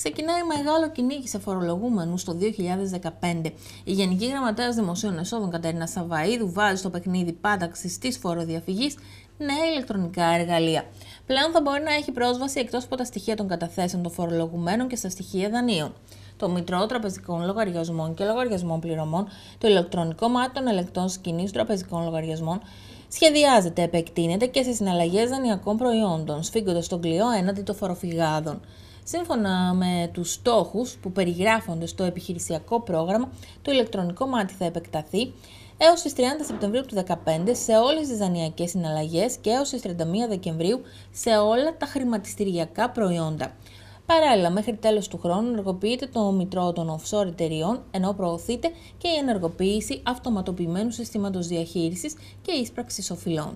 ξεκινάει μεγάλο κυνήγι σε φορολογούμενους το 2015. Η Γενική Γραμματέας Δημοσίων Εσόδων Κατερίνα Σαβαίδου βάζει στο παιχνίδι πάταξη της φοροδιαφυγής νέα ηλεκτρονικά εργαλεία. Πλέον θα μπορεί να έχει πρόσβαση εκτός από τα στοιχεία των καταθέσεων των φορολογουμένων και στα στοιχεία δανείων. Το Μητρό Τραπεζικών Λογαριασμών και Λογαριασμών Πληρωμών, το ηλεκτρονικό μάτι των ελεκτών σκηνής τραπεζικών λογαριασμών, σχεδιάζεται, επεκτείνεται και σε συναλλαγές δανειακών προϊόντων, σφίγγοντας τον κλειό έναντι των φοροφυγάδων. Σύμφωνα με τους στόχους που περιγράφονται στο επιχειρησιακό πρόγραμμα, το ηλεκτρονικό μάτι θα επεκταθεί έως τις 30 Σεπτεμβρίου του 2015 σε όλες τις δανειακές συναλλαγές και έως τις 31 Δεκεμβρίου σε όλα τα χρηματιστηριακά προϊόντα. Παράλληλα, μέχρι τέλος του χρόνου ενεργοποιείται το μητρό των offshore εταιριών, ενώ προωθείται και η ενεργοποίηση αυτοματοποιημένου συστήματος διαχείρισης και ίσπραξης οφειλών.